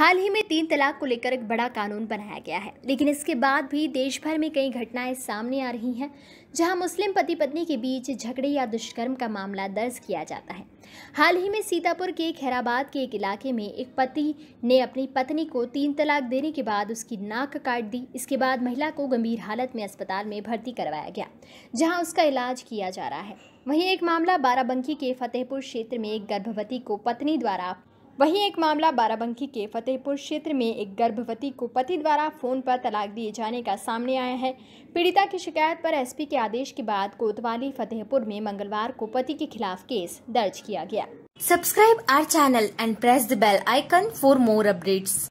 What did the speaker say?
हाल ही में तीन तलाक को लेकर एक बड़ा कानून बनाया गया है लेकिन इसके बाद भी देश भर में कई घटनाएं सामने आ रही हैं जहां मुस्लिम पति पत्नी के बीच झगड़े या दुष्कर्म का मामला दर्ज किया जाता है हाल ही में सीतापुर के खैराबाद के एक इलाके में एक पति ने अपनी पत्नी को तीन तलाक देने के बाद उसकी नाक काट दी इसके बाद महिला को गंभीर हालत में अस्पताल में भर्ती करवाया गया जहाँ उसका इलाज किया जा रहा है वहीं एक मामला बाराबंकी के फतेहपुर क्षेत्र में एक गर्भवती को पत्नी द्वारा वहीं एक मामला बाराबंकी के फतेहपुर क्षेत्र में एक गर्भवती को पति द्वारा फोन पर तलाक दिए जाने का सामने आया है पीड़िता की शिकायत पर एसपी के आदेश के बाद कोतवाली फतेहपुर में मंगलवार को पति के खिलाफ केस दर्ज किया गया subscribe our channel and press the bell icon for more updates